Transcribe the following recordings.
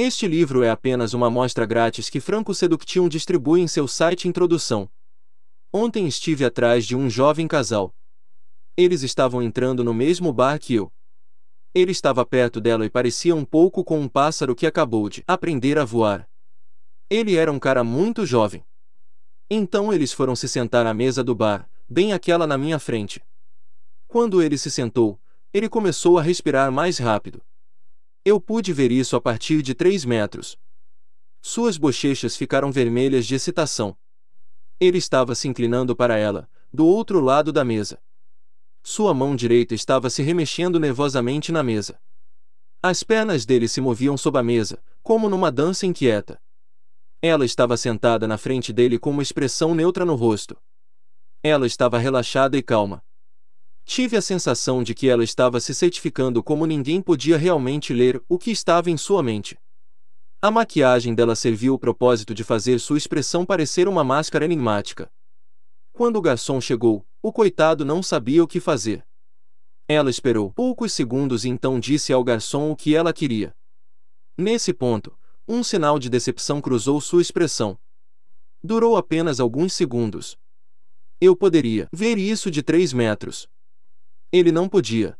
Este livro é apenas uma amostra grátis que Franco Seduction distribui em seu site Introdução. Ontem estive atrás de um jovem casal. Eles estavam entrando no mesmo bar que eu. Ele estava perto dela e parecia um pouco com um pássaro que acabou de aprender a voar. Ele era um cara muito jovem. Então eles foram se sentar à mesa do bar, bem aquela na minha frente. Quando ele se sentou, ele começou a respirar mais rápido. Eu pude ver isso a partir de três metros. Suas bochechas ficaram vermelhas de excitação. Ele estava se inclinando para ela, do outro lado da mesa. Sua mão direita estava se remexendo nervosamente na mesa. As pernas dele se moviam sob a mesa, como numa dança inquieta. Ela estava sentada na frente dele com uma expressão neutra no rosto. Ela estava relaxada e calma. Tive a sensação de que ela estava se certificando como ninguém podia realmente ler o que estava em sua mente. A maquiagem dela serviu o propósito de fazer sua expressão parecer uma máscara enigmática. Quando o garçom chegou, o coitado não sabia o que fazer. Ela esperou poucos segundos e então disse ao garçom o que ela queria. Nesse ponto, um sinal de decepção cruzou sua expressão. Durou apenas alguns segundos. Eu poderia ver isso de três metros. Ele não podia.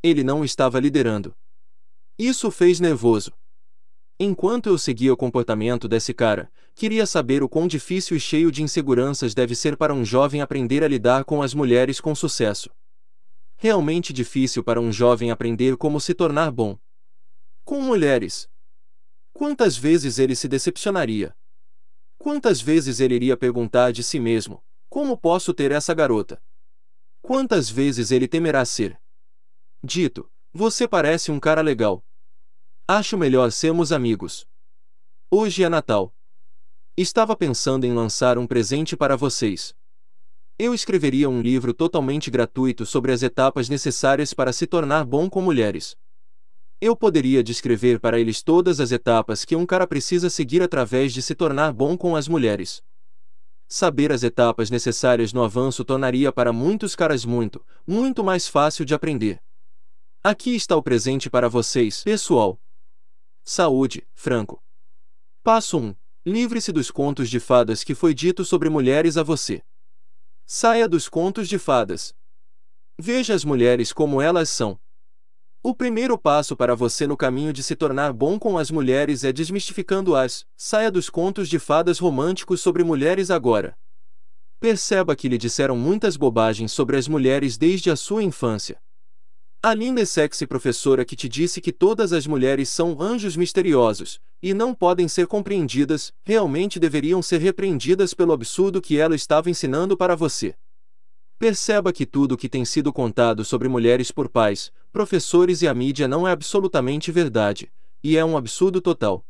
Ele não estava liderando. Isso fez nervoso. Enquanto eu seguia o comportamento desse cara, queria saber o quão difícil e cheio de inseguranças deve ser para um jovem aprender a lidar com as mulheres com sucesso. Realmente difícil para um jovem aprender como se tornar bom. Com mulheres. Quantas vezes ele se decepcionaria? Quantas vezes ele iria perguntar de si mesmo: como posso ter essa garota? Quantas vezes ele temerá ser? Dito, você parece um cara legal. Acho melhor sermos amigos. Hoje é Natal. Estava pensando em lançar um presente para vocês. Eu escreveria um livro totalmente gratuito sobre as etapas necessárias para se tornar bom com mulheres. Eu poderia descrever para eles todas as etapas que um cara precisa seguir através de se tornar bom com as mulheres. Saber as etapas necessárias no avanço tornaria para muitos caras muito, muito mais fácil de aprender. Aqui está o presente para vocês, pessoal. Saúde, Franco. Passo 1. Livre-se dos contos de fadas que foi dito sobre mulheres a você. Saia dos contos de fadas. Veja as mulheres como elas são. O primeiro passo para você no caminho de se tornar bom com as mulheres é desmistificando-as. Saia dos contos de fadas românticos sobre mulheres agora. Perceba que lhe disseram muitas bobagens sobre as mulheres desde a sua infância. A linda e sexy professora que te disse que todas as mulheres são anjos misteriosos e não podem ser compreendidas, realmente deveriam ser repreendidas pelo absurdo que ela estava ensinando para você. Perceba que tudo o que tem sido contado sobre mulheres por pais, professores e a mídia não é absolutamente verdade, e é um absurdo total.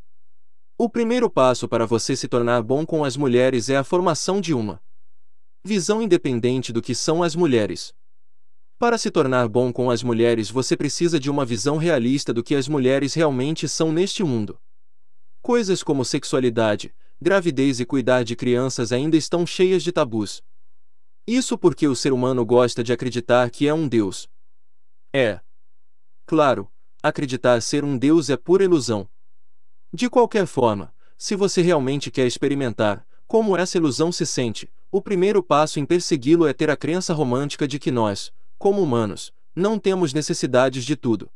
O primeiro passo para você se tornar bom com as mulheres é a formação de uma visão independente do que são as mulheres. Para se tornar bom com as mulheres, você precisa de uma visão realista do que as mulheres realmente são neste mundo. Coisas como sexualidade, gravidez e cuidar de crianças ainda estão cheias de tabus. Isso porque o ser humano gosta de acreditar que é um Deus. É. Claro, acreditar ser um Deus é pura ilusão. De qualquer forma, se você realmente quer experimentar como essa ilusão se sente, o primeiro passo em persegui-lo é ter a crença romântica de que nós, como humanos, não temos necessidades de tudo.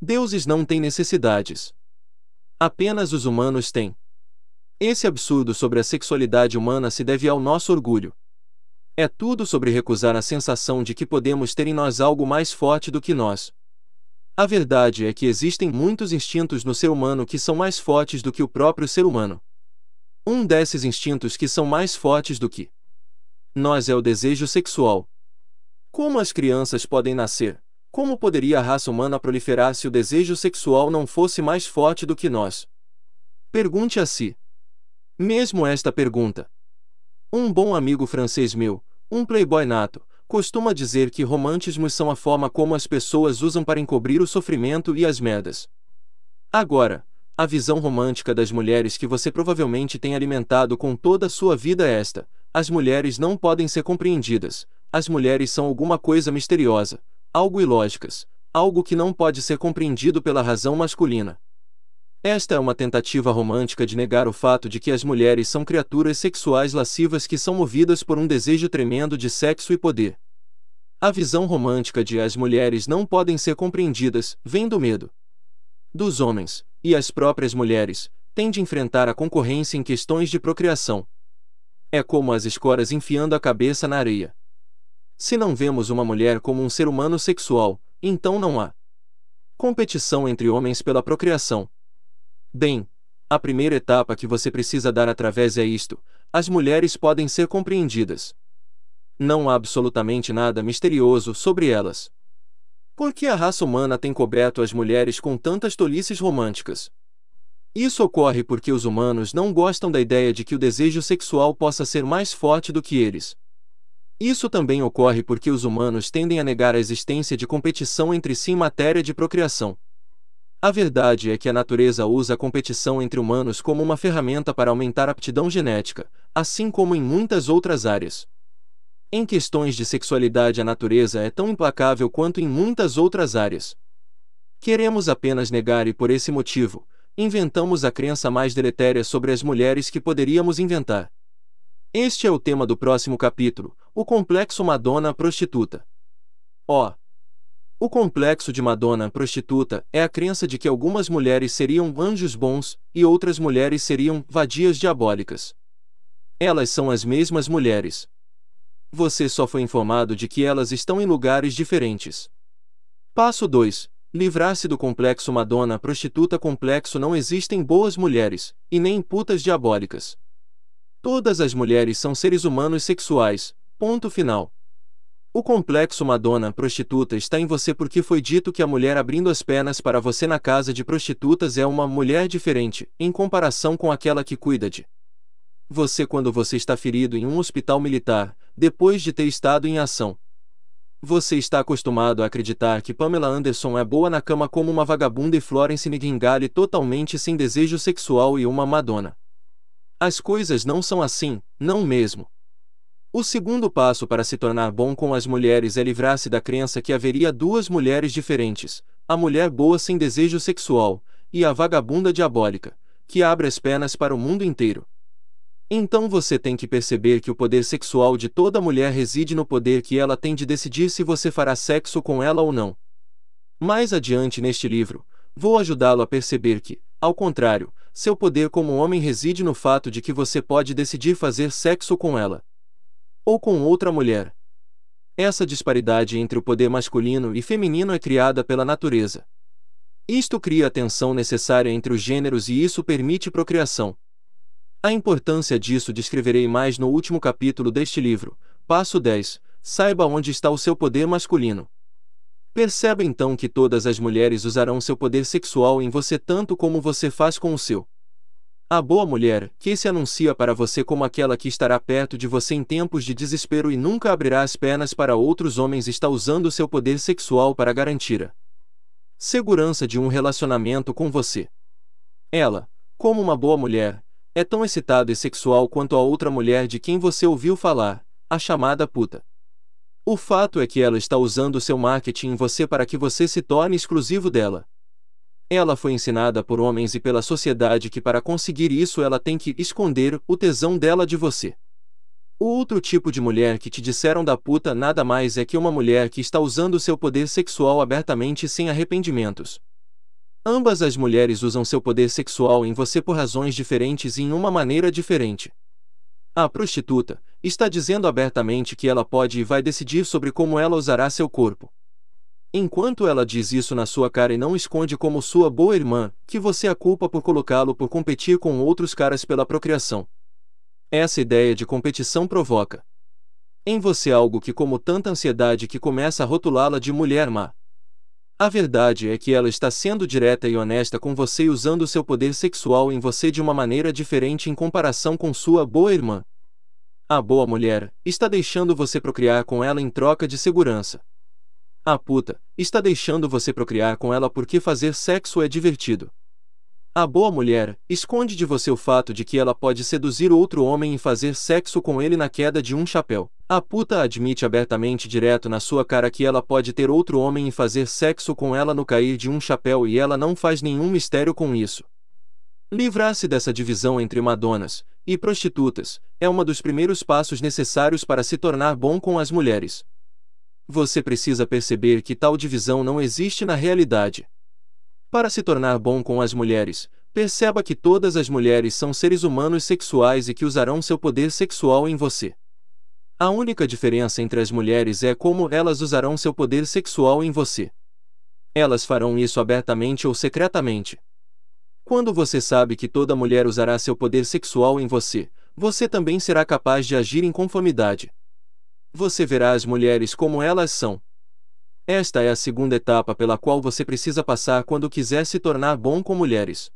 Deuses não têm necessidades. Apenas os humanos têm. Esse absurdo sobre a sexualidade humana se deve ao nosso orgulho, é tudo sobre recusar a sensação de que podemos ter em nós algo mais forte do que nós. A verdade é que existem muitos instintos no ser humano que são mais fortes do que o próprio ser humano. Um desses instintos que são mais fortes do que nós é o desejo sexual. Como as crianças podem nascer? Como poderia a raça humana proliferar se o desejo sexual não fosse mais forte do que nós? Pergunte a si. Mesmo esta pergunta. Um bom amigo francês meu, um playboy nato costuma dizer que romantismos são a forma como as pessoas usam para encobrir o sofrimento e as medas. Agora, a visão romântica das mulheres que você provavelmente tem alimentado com toda a sua vida é esta: as mulheres não podem ser compreendidas, as mulheres são alguma coisa misteriosa, algo ilógicas, algo que não pode ser compreendido pela razão masculina. Esta é uma tentativa romântica de negar o fato de que as mulheres são criaturas sexuais lascivas que são movidas por um desejo tremendo de sexo e poder. A visão romântica de as mulheres não podem ser compreendidas vem do medo dos homens, e as próprias mulheres, têm de enfrentar a concorrência em questões de procriação. É como as escoras enfiando a cabeça na areia. Se não vemos uma mulher como um ser humano sexual, então não há competição entre homens pela procriação. Bem, a primeira etapa que você precisa dar através é isto: as mulheres podem ser compreendidas. Não há absolutamente nada misterioso sobre elas. Por que a raça humana tem coberto as mulheres com tantas tolices românticas? Isso ocorre porque os humanos não gostam da ideia de que o desejo sexual possa ser mais forte do que eles. Isso também ocorre porque os humanos tendem a negar a existência de competição entre si em matéria de procriação. A verdade é que a natureza usa a competição entre humanos como uma ferramenta para aumentar a aptidão genética, assim como em muitas outras áreas. Em questões de sexualidade, a natureza é tão implacável quanto em muitas outras áreas. Queremos apenas negar e, por esse motivo, inventamos a crença mais deletéria sobre as mulheres que poderíamos inventar. Este é o tema do próximo capítulo: o complexo Madonna prostituta. Ó, oh, o complexo de Madonna prostituta é a crença de que algumas mulheres seriam anjos bons e outras mulheres seriam vadias diabólicas. Elas são as mesmas mulheres. Você só foi informado de que elas estão em lugares diferentes. Passo 2. Livrar-se do complexo Madonna prostituta complexo não existem boas mulheres, e nem putas diabólicas. Todas as mulheres são seres humanos sexuais. Ponto final. O complexo Madonna prostituta está em você porque foi dito que a mulher abrindo as pernas para você na casa de prostitutas é uma mulher diferente, em comparação com aquela que cuida de você quando você está ferido em um hospital militar, depois de ter estado em ação. Você está acostumado a acreditar que Pamela Anderson é boa na cama como uma vagabunda e Florence Nightingale totalmente sem desejo sexual e uma Madonna. As coisas não são assim, não mesmo. O segundo passo para se tornar bom com as mulheres é livrar-se da crença que haveria duas mulheres diferentes: a mulher boa sem desejo sexual e a vagabunda diabólica, que abre as pernas para o mundo inteiro. Então você tem que perceber que o poder sexual de toda mulher reside no poder que ela tem de decidir se você fará sexo com ela ou não. Mais adiante neste livro, vou ajudá-lo a perceber que, ao contrário, seu poder como homem reside no fato de que você pode decidir fazer sexo com ela ou com outra mulher. Essa disparidade entre o poder masculino e feminino é criada pela natureza. Isto cria a tensão necessária entre os gêneros e isso permite procriação. A importância disso descreverei mais no último capítulo deste livro. Passo 10. Saiba onde está o seu poder masculino. Perceba então que todas as mulheres usarão seu poder sexual em você tanto como você faz com o seu. A boa mulher, que se anuncia para você como aquela que estará perto de você em tempos de desespero e nunca abrirá as pernas para outros homens, está usando seu poder sexual para garantir a segurança de um relacionamento com você. Ela, como uma boa mulher, é tão excitada e sexual quanto a outra mulher de quem você ouviu falar, a chamada puta. O fato é que ela está usando seu marketing em você para que você se torne exclusivo dela, ela foi ensinada por homens e pela sociedade que para conseguir isso ela tem que esconder o tesão dela de você. O outro tipo de mulher que te disseram da puta nada mais é que uma mulher que está usando seu poder sexual abertamente sem arrependimentos. Ambas as mulheres usam seu poder sexual em você por razões diferentes e em uma maneira diferente. A prostituta está dizendo abertamente que ela pode e vai decidir sobre como ela usará seu corpo. Enquanto ela diz isso na sua cara e não esconde como sua boa irmã, que você a culpa por colocá-lo por competir com outros caras pela procriação. Essa ideia de competição provoca em você algo que como tanta ansiedade que começa a rotulá-la de mulher má. A verdade é que ela está sendo direta e honesta com você e usando seu poder sexual em você de uma maneira diferente em comparação com sua boa irmã. A boa mulher está deixando você procriar com ela em troca de segurança. A ah, puta, está deixando você procriar com ela porque fazer sexo é divertido. A ah, boa mulher esconde de você o fato de que ela pode seduzir outro homem e fazer sexo com ele na queda de um chapéu. A ah, puta admite abertamente direto na sua cara que ela pode ter outro homem e fazer sexo com ela no cair de um chapéu e ela não faz nenhum mistério com isso. Livrar-se dessa divisão entre madonas e prostitutas é um dos primeiros passos necessários para se tornar bom com as mulheres você precisa perceber que tal divisão não existe na realidade. Para se tornar bom com as mulheres, perceba que todas as mulheres são seres humanos sexuais e que usarão seu poder sexual em você. A única diferença entre as mulheres é como elas usarão seu poder sexual em você. Elas farão isso abertamente ou secretamente. Quando você sabe que toda mulher usará seu poder sexual em você, você também será capaz de agir em conformidade. Você verá as mulheres como elas são. Esta é a segunda etapa pela qual você precisa passar quando quiser se tornar bom com mulheres.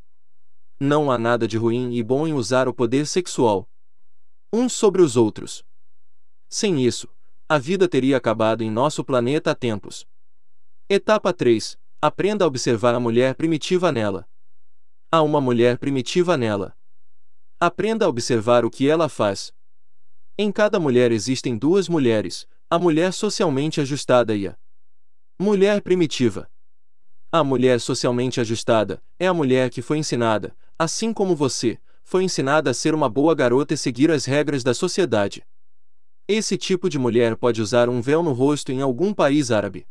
Não há nada de ruim e bom em usar o poder sexual uns sobre os outros. Sem isso, a vida teria acabado em nosso planeta há tempos. Etapa 3: Aprenda a observar a mulher primitiva nela. Há uma mulher primitiva nela. Aprenda a observar o que ela faz, em cada mulher existem duas mulheres, a mulher socialmente ajustada e a mulher primitiva. A mulher socialmente ajustada é a mulher que foi ensinada, assim como você, foi ensinada a ser uma boa garota e seguir as regras da sociedade. Esse tipo de mulher pode usar um véu no rosto em algum país árabe.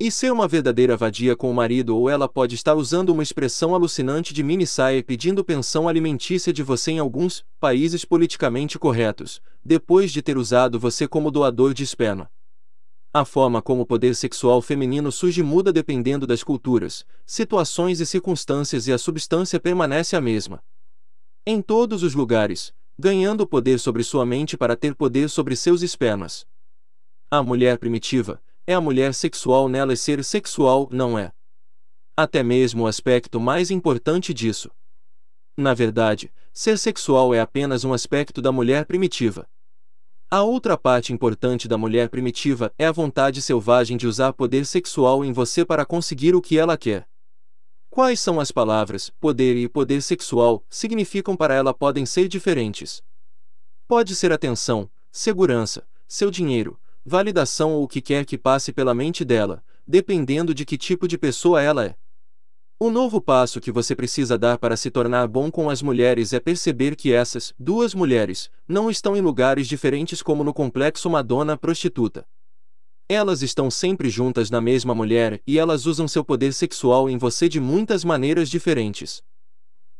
E ser uma verdadeira vadia com o marido ou ela pode estar usando uma expressão alucinante de mini saia pedindo pensão alimentícia de você em alguns países politicamente corretos, depois de ter usado você como doador de esperma. A forma como o poder sexual feminino surge muda dependendo das culturas, situações e circunstâncias e a substância permanece a mesma. Em todos os lugares, ganhando poder sobre sua mente para ter poder sobre seus espermas. A mulher primitiva, é a mulher sexual nela ser sexual, não é? Até mesmo o aspecto mais importante disso. Na verdade, ser sexual é apenas um aspecto da mulher primitiva. A outra parte importante da mulher primitiva é a vontade selvagem de usar poder sexual em você para conseguir o que ela quer. Quais são as palavras poder e poder sexual significam para ela podem ser diferentes. Pode ser atenção, segurança, seu dinheiro, validação ou o que quer que passe pela mente dela, dependendo de que tipo de pessoa ela é. O novo passo que você precisa dar para se tornar bom com as mulheres é perceber que essas duas mulheres não estão em lugares diferentes como no complexo Madonna prostituta. Elas estão sempre juntas na mesma mulher e elas usam seu poder sexual em você de muitas maneiras diferentes.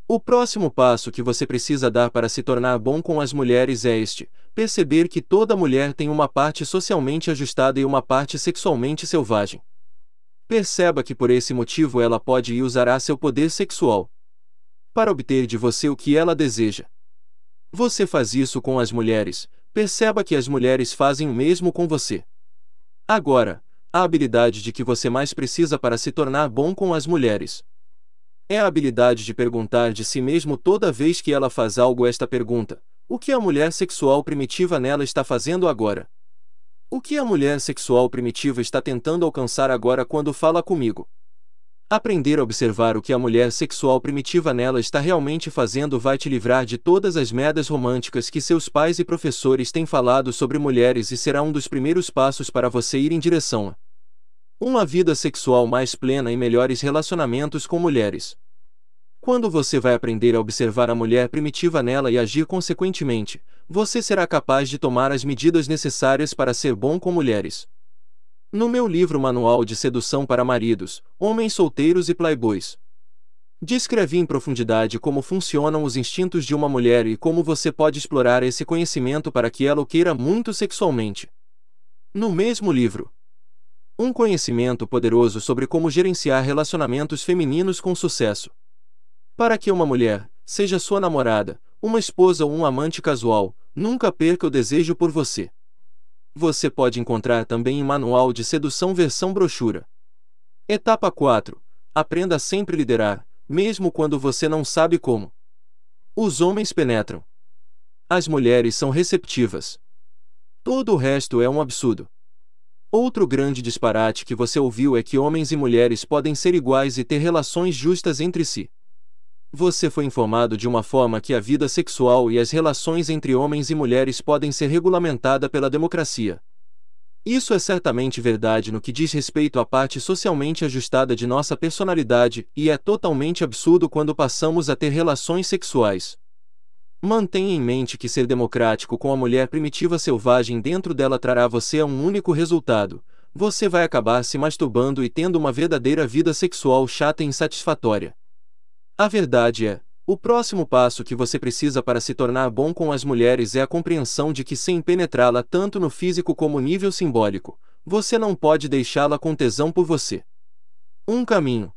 O próximo passo que você precisa dar para se tornar bom com as mulheres é este: perceber que toda mulher tem uma parte socialmente ajustada e uma parte sexualmente selvagem. Perceba que por esse motivo ela pode e usará seu poder sexual para obter de você o que ela deseja. Você faz isso com as mulheres, perceba que as mulheres fazem o mesmo com você. Agora, a habilidade de que você mais precisa para se tornar bom com as mulheres é a habilidade de perguntar de si mesmo toda vez que ela faz algo esta pergunta: o que a mulher sexual primitiva nela está fazendo agora? O que a mulher sexual primitiva está tentando alcançar agora quando fala comigo? Aprender a observar o que a mulher sexual primitiva nela está realmente fazendo vai te livrar de todas as merdas românticas que seus pais e professores têm falado sobre mulheres e será um dos primeiros passos para você ir em direção a uma vida sexual mais plena e melhores relacionamentos com mulheres. Quando você vai aprender a observar a mulher primitiva nela e agir consequentemente, você será capaz de tomar as medidas necessárias para ser bom com mulheres. No meu livro Manual de Sedução para Maridos, Homens Solteiros e Playboys, descrevi em profundidade como funcionam os instintos de uma mulher e como você pode explorar esse conhecimento para que ela o queira muito sexualmente. No mesmo livro, um conhecimento poderoso sobre como gerenciar relacionamentos femininos com sucesso. Para que uma mulher, seja sua namorada, uma esposa ou um amante casual, nunca perca o desejo por você. Você pode encontrar também em Manual de Sedução versão brochura. Etapa 4. Aprenda a sempre liderar, mesmo quando você não sabe como. Os homens penetram. As mulheres são receptivas. Todo o resto é um absurdo. Outro grande disparate que você ouviu é que homens e mulheres podem ser iguais e ter relações justas entre si. Você foi informado de uma forma que a vida sexual e as relações entre homens e mulheres podem ser regulamentada pela democracia. Isso é certamente verdade no que diz respeito à parte socialmente ajustada de nossa personalidade, e é totalmente absurdo quando passamos a ter relações sexuais. Mantenha em mente que ser democrático com a mulher primitiva selvagem dentro dela trará você a um único resultado: você vai acabar se masturbando e tendo uma verdadeira vida sexual chata e insatisfatória. A verdade é, o próximo passo que você precisa para se tornar bom com as mulheres é a compreensão de que sem penetrá-la tanto no físico como nível simbólico, você não pode deixá-la com tesão por você. Um caminho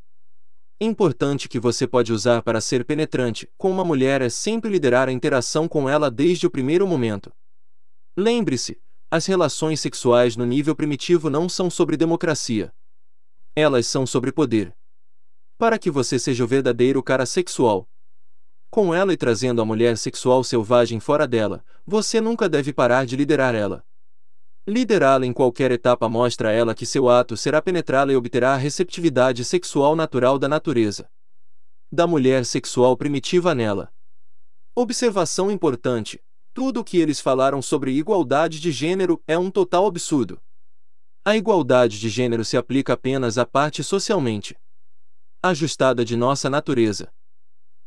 importante que você pode usar para ser penetrante com uma mulher é sempre liderar a interação com ela desde o primeiro momento. Lembre-se, as relações sexuais no nível primitivo não são sobre democracia. Elas são sobre poder para que você seja o verdadeiro cara sexual. Com ela e trazendo a mulher sexual selvagem fora dela, você nunca deve parar de liderar ela. Liderá-la em qualquer etapa mostra a ela que seu ato será penetrá-la e obterá a receptividade sexual natural da natureza. Da mulher sexual primitiva nela. Observação importante: tudo o que eles falaram sobre igualdade de gênero é um total absurdo. A igualdade de gênero se aplica apenas à parte socialmente ajustada de nossa natureza.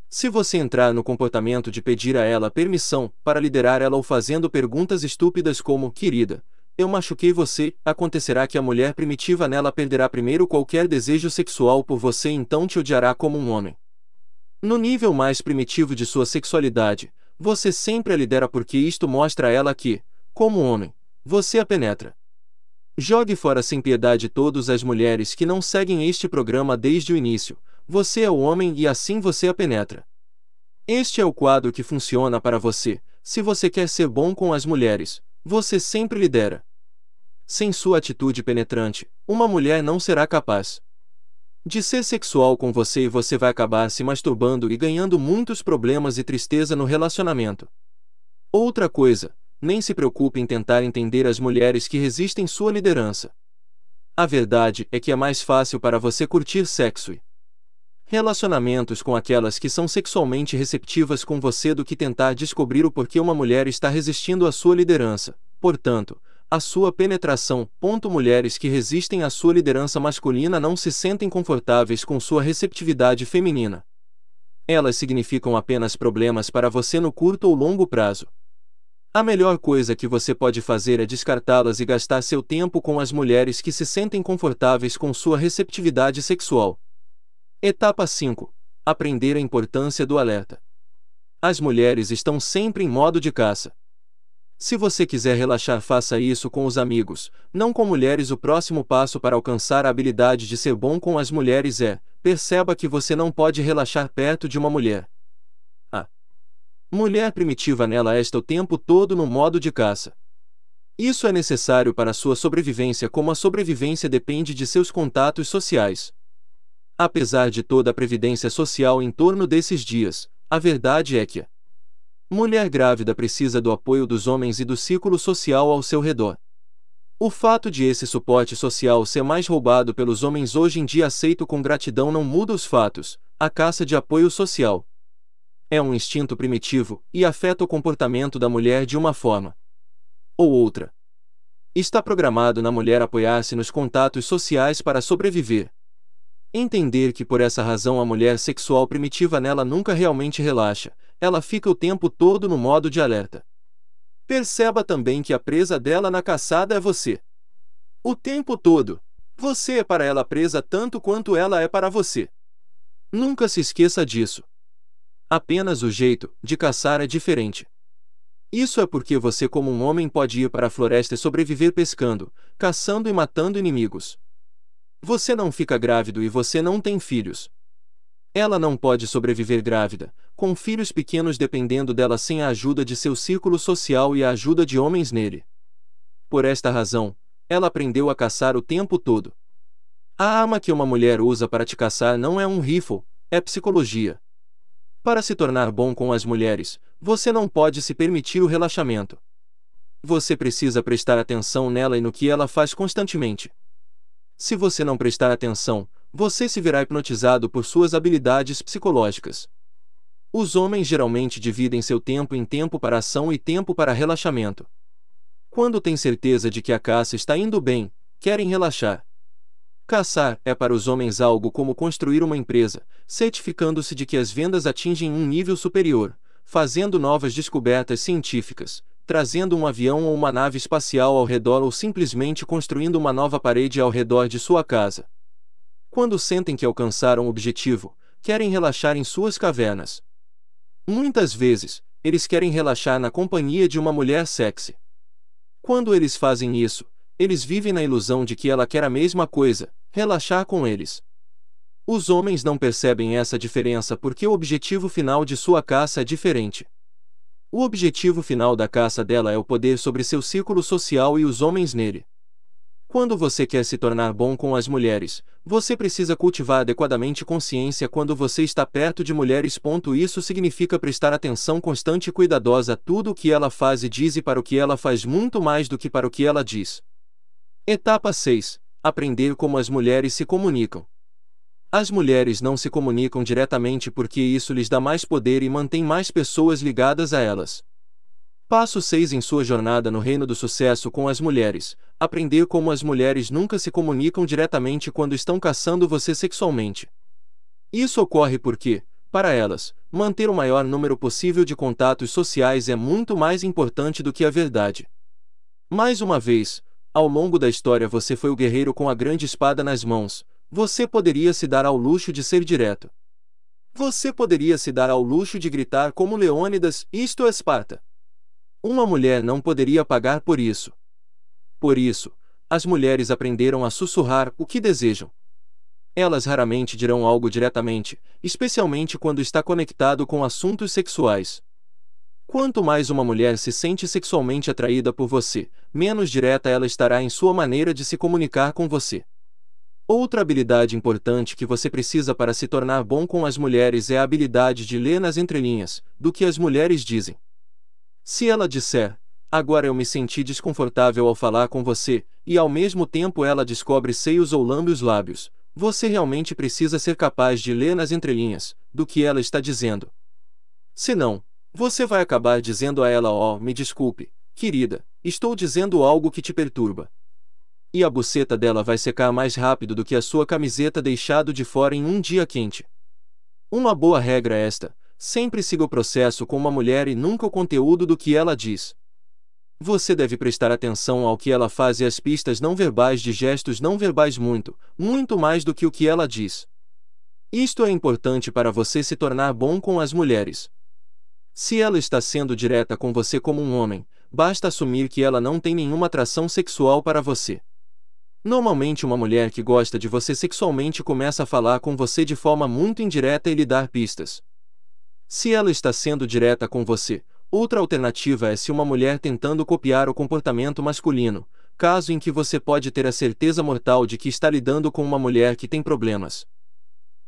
Se você entrar no comportamento de pedir a ela permissão para liderar ela ou fazendo perguntas estúpidas como: Querida, eu machuquei você, acontecerá que a mulher primitiva nela perderá primeiro qualquer desejo sexual por você e então te odiará como um homem. No nível mais primitivo de sua sexualidade, você sempre a lidera porque isto mostra a ela que, como homem, você a penetra. Jogue fora sem piedade todas as mulheres que não seguem este programa desde o início. Você é o homem e assim você a penetra. Este é o quadro que funciona para você. Se você quer ser bom com as mulheres, você sempre lidera. Sem sua atitude penetrante, uma mulher não será capaz de ser sexual com você e você vai acabar se masturbando e ganhando muitos problemas e tristeza no relacionamento. Outra coisa, nem se preocupe em tentar entender as mulheres que resistem sua liderança. A verdade é que é mais fácil para você curtir sexo e relacionamentos com aquelas que são sexualmente receptivas com você do que tentar descobrir o porquê uma mulher está resistindo à sua liderança, portanto, a sua penetração. Ponto mulheres que resistem à sua liderança masculina não se sentem confortáveis com sua receptividade feminina. Elas significam apenas problemas para você no curto ou longo prazo. A melhor coisa que você pode fazer é descartá-las e gastar seu tempo com as mulheres que se sentem confortáveis com sua receptividade sexual. Etapa 5. Aprender a importância do alerta. As mulheres estão sempre em modo de caça. Se você quiser relaxar, faça isso com os amigos, não com mulheres. O próximo passo para alcançar a habilidade de ser bom com as mulheres é: perceba que você não pode relaxar perto de uma mulher. Mulher primitiva nela está o tempo todo no modo de caça. Isso é necessário para sua sobrevivência, como a sobrevivência depende de seus contatos sociais. Apesar de toda a previdência social em torno desses dias, a verdade é que a mulher grávida precisa do apoio dos homens e do círculo social ao seu redor. O fato de esse suporte social ser mais roubado pelos homens hoje em dia aceito com gratidão não muda os fatos, a caça de apoio social é um instinto primitivo e afeta o comportamento da mulher de uma forma ou outra. Está programado na mulher apoiar-se nos contatos sociais para sobreviver. Entender que por essa razão a mulher sexual primitiva nela nunca realmente relaxa, ela fica o tempo todo no modo de alerta. Perceba também que a presa dela na caçada é você. O tempo todo. Você é para ela presa tanto quanto ela é para você. Nunca se esqueça disso. Apenas o jeito de caçar é diferente. Isso é porque você, como um homem, pode ir para a floresta e sobreviver pescando, caçando e matando inimigos. Você não fica grávido e você não tem filhos. Ela não pode sobreviver grávida, com filhos pequenos dependendo dela sem a ajuda de seu círculo social e a ajuda de homens nele. Por esta razão, ela aprendeu a caçar o tempo todo. A arma que uma mulher usa para te caçar não é um rifle, é psicologia. Para se tornar bom com as mulheres, você não pode se permitir o relaxamento. Você precisa prestar atenção nela e no que ela faz constantemente. Se você não prestar atenção, você se verá hipnotizado por suas habilidades psicológicas. Os homens geralmente dividem seu tempo em tempo para ação e tempo para relaxamento. Quando têm certeza de que a caça está indo bem, querem relaxar. Caçar é para os homens algo como construir uma empresa, certificando-se de que as vendas atingem um nível superior, fazendo novas descobertas científicas, trazendo um avião ou uma nave espacial ao redor ou simplesmente construindo uma nova parede ao redor de sua casa. Quando sentem que alcançaram o objetivo, querem relaxar em suas cavernas. Muitas vezes, eles querem relaxar na companhia de uma mulher sexy. Quando eles fazem isso, eles vivem na ilusão de que ela quer a mesma coisa, relaxar com eles. Os homens não percebem essa diferença porque o objetivo final de sua caça é diferente. O objetivo final da caça dela é o poder sobre seu círculo social e os homens nele. Quando você quer se tornar bom com as mulheres, você precisa cultivar adequadamente consciência quando você está perto de mulheres. Isso significa prestar atenção constante e cuidadosa a tudo o que ela faz e diz e para o que ela faz muito mais do que para o que ela diz. Etapa 6 Aprender como as mulheres se comunicam. As mulheres não se comunicam diretamente porque isso lhes dá mais poder e mantém mais pessoas ligadas a elas. Passo 6 em sua jornada no reino do sucesso com as mulheres. Aprender como as mulheres nunca se comunicam diretamente quando estão caçando você sexualmente. Isso ocorre porque, para elas, manter o maior número possível de contatos sociais é muito mais importante do que a verdade. Mais uma vez, ao longo da história você foi o guerreiro com a grande espada nas mãos, você poderia se dar ao luxo de ser direto. Você poderia se dar ao luxo de gritar como Leônidas, isto é Esparta. Uma mulher não poderia pagar por isso. Por isso, as mulheres aprenderam a sussurrar o que desejam. Elas raramente dirão algo diretamente, especialmente quando está conectado com assuntos sexuais. Quanto mais uma mulher se sente sexualmente atraída por você, menos direta ela estará em sua maneira de se comunicar com você. Outra habilidade importante que você precisa para se tornar bom com as mulheres é a habilidade de ler nas entrelinhas do que as mulheres dizem. Se ela disser, agora eu me senti desconfortável ao falar com você, e ao mesmo tempo ela descobre seios ou lambe os lábios, você realmente precisa ser capaz de ler nas entrelinhas do que ela está dizendo. Se não, você vai acabar dizendo a ela: Oh, me desculpe, querida, estou dizendo algo que te perturba. E a buceta dela vai secar mais rápido do que a sua camiseta deixado de fora em um dia quente. Uma boa regra esta: sempre siga o processo com uma mulher e nunca o conteúdo do que ela diz. Você deve prestar atenção ao que ela faz e às pistas não verbais de gestos não verbais muito, muito mais do que o que ela diz. Isto é importante para você se tornar bom com as mulheres. Se ela está sendo direta com você como um homem, basta assumir que ela não tem nenhuma atração sexual para você. Normalmente, uma mulher que gosta de você sexualmente começa a falar com você de forma muito indireta e lhe dar pistas. Se ela está sendo direta com você, outra alternativa é se uma mulher tentando copiar o comportamento masculino, caso em que você pode ter a certeza mortal de que está lidando com uma mulher que tem problemas.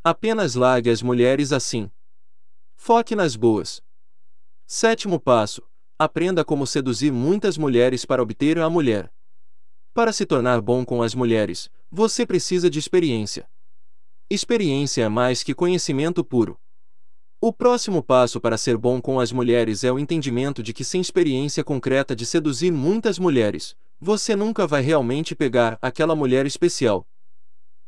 Apenas largue as mulheres assim. Foque nas boas. Sétimo passo: aprenda como seduzir muitas mulheres para obter a mulher. Para se tornar bom com as mulheres, você precisa de experiência. Experiência é mais que conhecimento puro. O próximo passo para ser bom com as mulheres é o entendimento de que sem experiência concreta de seduzir muitas mulheres, você nunca vai realmente pegar aquela mulher especial.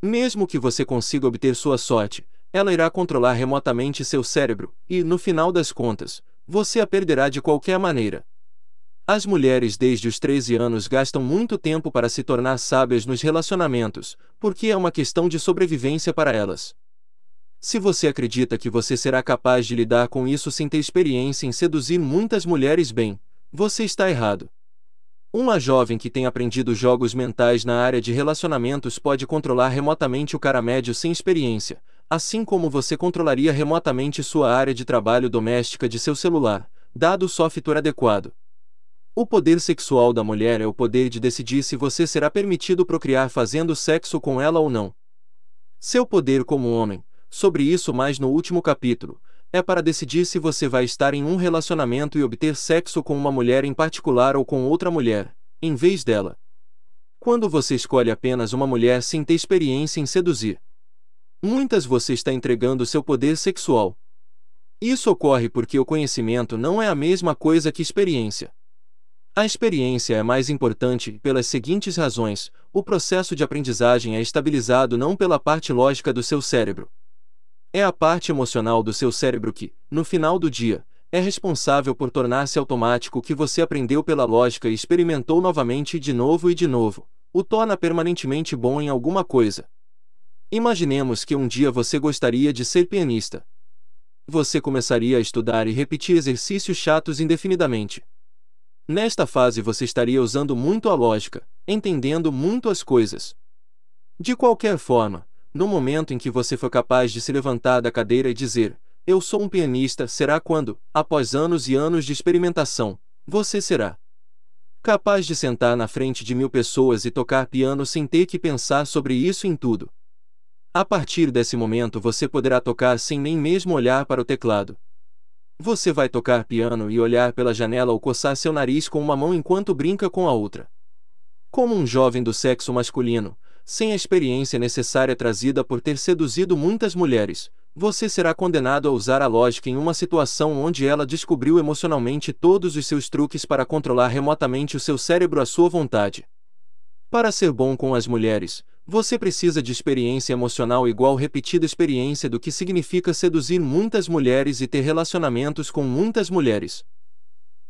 Mesmo que você consiga obter sua sorte, ela irá controlar remotamente seu cérebro, e, no final das contas, você a perderá de qualquer maneira. As mulheres desde os 13 anos gastam muito tempo para se tornar sábias nos relacionamentos, porque é uma questão de sobrevivência para elas. Se você acredita que você será capaz de lidar com isso sem ter experiência em seduzir muitas mulheres bem, você está errado. Uma jovem que tem aprendido jogos mentais na área de relacionamentos pode controlar remotamente o cara médio sem experiência, assim como você controlaria remotamente sua área de trabalho doméstica de seu celular, dado o software adequado. O poder sexual da mulher é o poder de decidir se você será permitido procriar fazendo sexo com ela ou não. Seu poder como homem, sobre isso mais no último capítulo, é para decidir se você vai estar em um relacionamento e obter sexo com uma mulher em particular ou com outra mulher, em vez dela. Quando você escolhe apenas uma mulher sem ter experiência em seduzir, muitas você está entregando seu poder sexual. Isso ocorre porque o conhecimento não é a mesma coisa que experiência. A experiência é mais importante pelas seguintes razões: o processo de aprendizagem é estabilizado não pela parte lógica do seu cérebro. É a parte emocional do seu cérebro que, no final do dia, é responsável por tornar-se automático o que você aprendeu pela lógica e experimentou novamente de novo e de novo, o torna permanentemente bom em alguma coisa. Imaginemos que um dia você gostaria de ser pianista. Você começaria a estudar e repetir exercícios chatos indefinidamente. Nesta fase você estaria usando muito a lógica, entendendo muito as coisas. De qualquer forma, no momento em que você for capaz de se levantar da cadeira e dizer: Eu sou um pianista, será quando, após anos e anos de experimentação, você será capaz de sentar na frente de mil pessoas e tocar piano sem ter que pensar sobre isso em tudo. A partir desse momento você poderá tocar sem nem mesmo olhar para o teclado. Você vai tocar piano e olhar pela janela ou coçar seu nariz com uma mão enquanto brinca com a outra. Como um jovem do sexo masculino, sem a experiência necessária trazida por ter seduzido muitas mulheres, você será condenado a usar a lógica em uma situação onde ela descobriu emocionalmente todos os seus truques para controlar remotamente o seu cérebro à sua vontade. Para ser bom com as mulheres, você precisa de experiência emocional igual repetida experiência do que significa seduzir muitas mulheres e ter relacionamentos com muitas mulheres.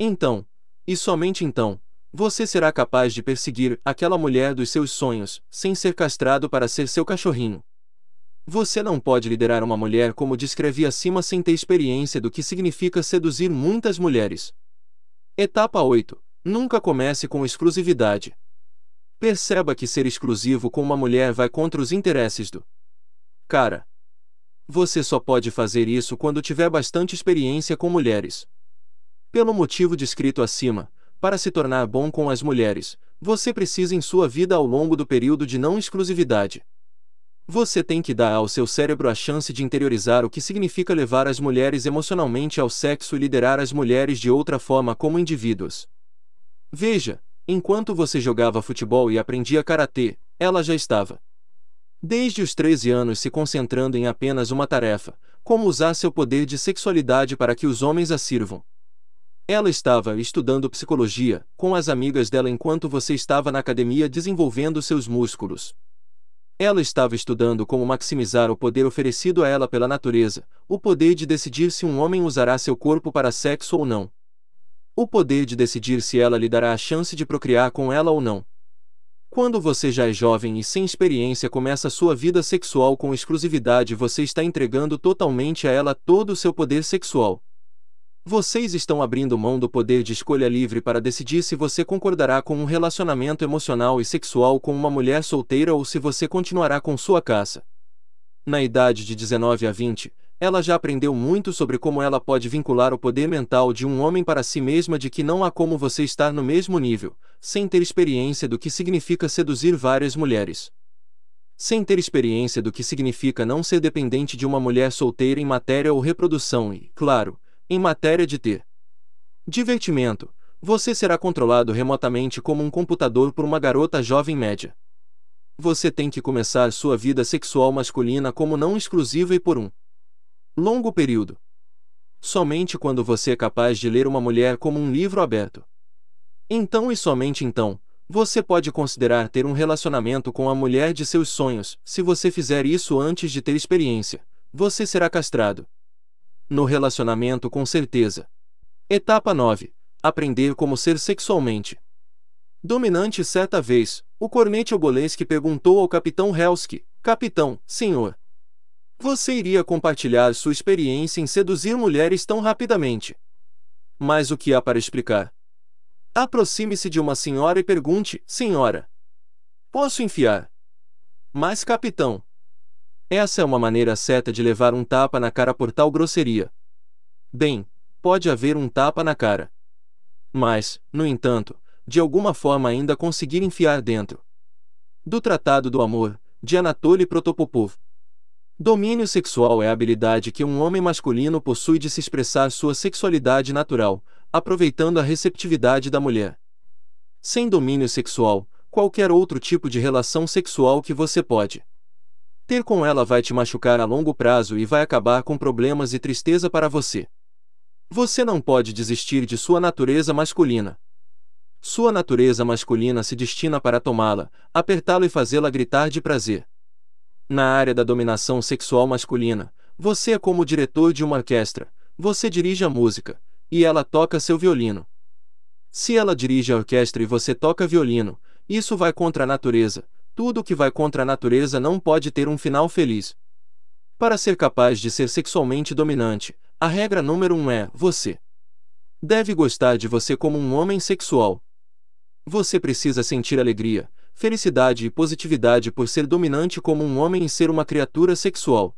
Então, e somente então, você será capaz de perseguir aquela mulher dos seus sonhos, sem ser castrado para ser seu cachorrinho. Você não pode liderar uma mulher como descrevi acima sem ter experiência do que significa seduzir muitas mulheres. Etapa 8. Nunca comece com exclusividade. Perceba que ser exclusivo com uma mulher vai contra os interesses do cara. Você só pode fazer isso quando tiver bastante experiência com mulheres. Pelo motivo descrito acima, para se tornar bom com as mulheres, você precisa em sua vida ao longo do período de não exclusividade. Você tem que dar ao seu cérebro a chance de interiorizar o que significa levar as mulheres emocionalmente ao sexo e liderar as mulheres de outra forma como indivíduos. Veja, Enquanto você jogava futebol e aprendia karatê, ela já estava. Desde os 13 anos se concentrando em apenas uma tarefa: como usar seu poder de sexualidade para que os homens a sirvam. Ela estava estudando psicologia com as amigas dela enquanto você estava na academia desenvolvendo seus músculos. Ela estava estudando como maximizar o poder oferecido a ela pela natureza, o poder de decidir se um homem usará seu corpo para sexo ou não o poder de decidir se ela lhe dará a chance de procriar com ela ou não. Quando você já é jovem e sem experiência começa sua vida sexual com exclusividade, você está entregando totalmente a ela todo o seu poder sexual. Vocês estão abrindo mão do poder de escolha livre para decidir se você concordará com um relacionamento emocional e sexual com uma mulher solteira ou se você continuará com sua caça. Na idade de 19 a 20, ela já aprendeu muito sobre como ela pode vincular o poder mental de um homem para si mesma de que não há como você estar no mesmo nível, sem ter experiência do que significa seduzir várias mulheres. Sem ter experiência do que significa não ser dependente de uma mulher solteira em matéria ou reprodução e, claro, em matéria de ter divertimento, você será controlado remotamente como um computador por uma garota jovem média. Você tem que começar sua vida sexual masculina como não exclusiva e por um longo período. Somente quando você é capaz de ler uma mulher como um livro aberto. Então e somente então, você pode considerar ter um relacionamento com a mulher de seus sonhos. Se você fizer isso antes de ter experiência, você será castrado. No relacionamento, com certeza. Etapa 9 Aprender como ser sexualmente. Dominante certa vez, o cornete Ogoleski perguntou ao capitão Helski: Capitão, senhor, você iria compartilhar sua experiência em seduzir mulheres tão rapidamente. Mas o que há para explicar? Aproxime-se de uma senhora e pergunte: Senhora, posso enfiar? Mas, capitão, essa é uma maneira certa de levar um tapa na cara por tal grosseria. Bem, pode haver um tapa na cara. Mas, no entanto, de alguma forma ainda conseguir enfiar dentro. Do Tratado do Amor, de Anatoly Protopopov. Domínio sexual é a habilidade que um homem masculino possui de se expressar sua sexualidade natural, aproveitando a receptividade da mulher. Sem domínio sexual, qualquer outro tipo de relação sexual que você pode ter com ela vai te machucar a longo prazo e vai acabar com problemas e tristeza para você. Você não pode desistir de sua natureza masculina. Sua natureza masculina se destina para tomá-la, apertá-la e fazê-la gritar de prazer. Na área da dominação sexual masculina, você é como o diretor de uma orquestra, você dirige a música, e ela toca seu violino. Se ela dirige a orquestra e você toca violino, isso vai contra a natureza, tudo que vai contra a natureza não pode ter um final feliz. Para ser capaz de ser sexualmente dominante, a regra número um é: você deve gostar de você como um homem sexual. Você precisa sentir alegria, felicidade e positividade por ser dominante como um homem e ser uma criatura sexual.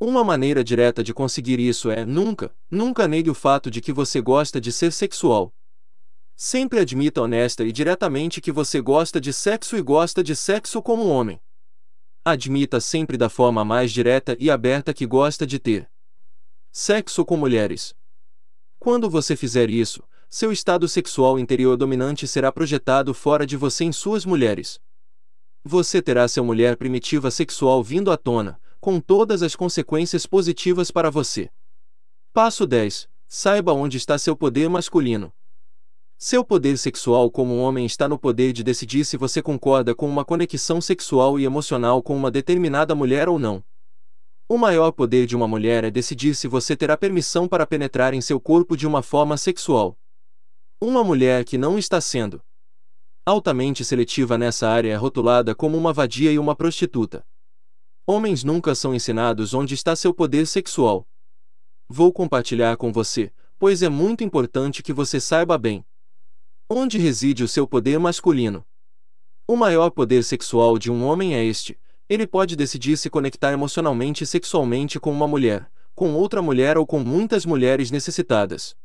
Uma maneira direta de conseguir isso é nunca, nunca negue o fato de que você gosta de ser sexual. Sempre admita honesta e diretamente que você gosta de sexo e gosta de sexo como homem. Admita sempre da forma mais direta e aberta que gosta de ter sexo com mulheres. Quando você fizer isso, seu estado sexual interior dominante será projetado fora de você em suas mulheres. Você terá seu mulher primitiva sexual vindo à tona, com todas as consequências positivas para você. Passo 10. Saiba onde está seu poder masculino. Seu poder sexual como homem está no poder de decidir se você concorda com uma conexão sexual e emocional com uma determinada mulher ou não. O maior poder de uma mulher é decidir se você terá permissão para penetrar em seu corpo de uma forma sexual. Uma mulher que não está sendo altamente seletiva nessa área é rotulada como uma vadia e uma prostituta. Homens nunca são ensinados onde está seu poder sexual. Vou compartilhar com você, pois é muito importante que você saiba bem onde reside o seu poder masculino. O maior poder sexual de um homem é este: ele pode decidir se conectar emocionalmente e sexualmente com uma mulher, com outra mulher ou com muitas mulheres necessitadas.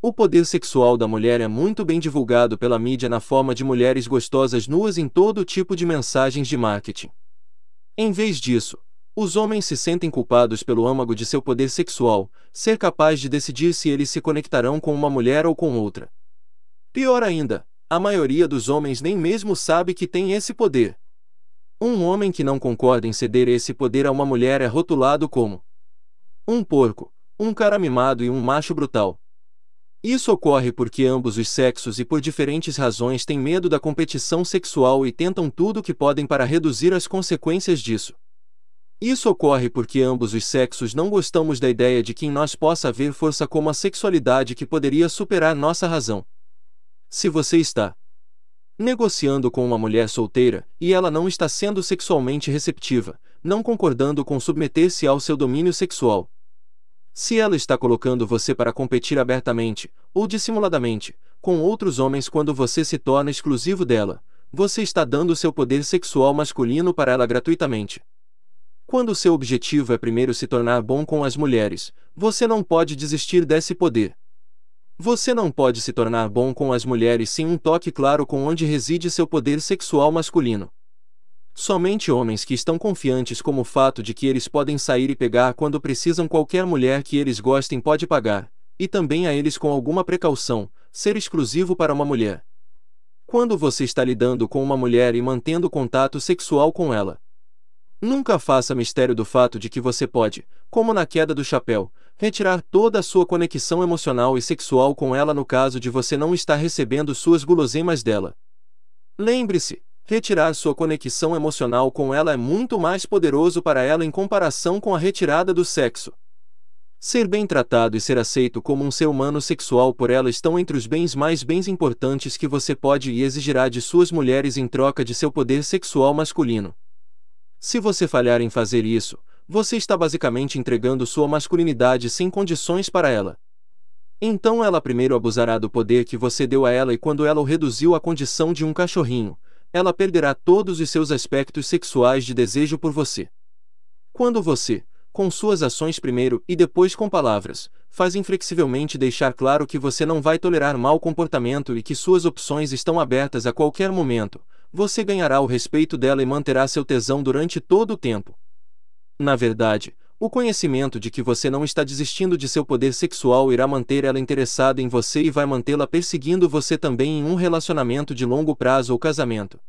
O poder sexual da mulher é muito bem divulgado pela mídia na forma de mulheres gostosas nuas em todo tipo de mensagens de marketing. Em vez disso, os homens se sentem culpados pelo âmago de seu poder sexual, ser capaz de decidir se eles se conectarão com uma mulher ou com outra. Pior ainda, a maioria dos homens nem mesmo sabe que tem esse poder. Um homem que não concorda em ceder esse poder a uma mulher é rotulado como um porco, um cara mimado e um macho brutal. Isso ocorre porque ambos os sexos e por diferentes razões têm medo da competição sexual e tentam tudo o que podem para reduzir as consequências disso. Isso ocorre porque ambos os sexos não gostamos da ideia de que em nós possa haver força como a sexualidade que poderia superar nossa razão. Se você está negociando com uma mulher solteira e ela não está sendo sexualmente receptiva, não concordando com submeter-se ao seu domínio sexual, se ela está colocando você para competir abertamente, ou dissimuladamente, com outros homens quando você se torna exclusivo dela, você está dando seu poder sexual masculino para ela gratuitamente. Quando seu objetivo é primeiro se tornar bom com as mulheres, você não pode desistir desse poder. Você não pode se tornar bom com as mulheres sem um toque claro com onde reside seu poder sexual masculino. Somente homens que estão confiantes como o fato de que eles podem sair e pegar quando precisam qualquer mulher que eles gostem pode pagar, e também a eles com alguma precaução, ser exclusivo para uma mulher. Quando você está lidando com uma mulher e mantendo contato sexual com ela, nunca faça mistério do fato de que você pode, como na queda do chapéu, retirar toda a sua conexão emocional e sexual com ela no caso de você não estar recebendo suas guloseimas dela. Lembre-se, Retirar sua conexão emocional com ela é muito mais poderoso para ela em comparação com a retirada do sexo. Ser bem tratado e ser aceito como um ser humano sexual por ela estão entre os bens mais bens importantes que você pode e exigirá de suas mulheres em troca de seu poder sexual masculino. Se você falhar em fazer isso, você está basicamente entregando sua masculinidade sem condições para ela. Então ela primeiro abusará do poder que você deu a ela e quando ela o reduziu à condição de um cachorrinho, ela perderá todos os seus aspectos sexuais de desejo por você. Quando você, com suas ações primeiro e depois com palavras, faz inflexivelmente deixar claro que você não vai tolerar mau comportamento e que suas opções estão abertas a qualquer momento, você ganhará o respeito dela e manterá seu tesão durante todo o tempo. Na verdade, o conhecimento de que você não está desistindo de seu poder sexual irá manter ela interessada em você e vai mantê-la perseguindo você também em um relacionamento de longo prazo ou casamento.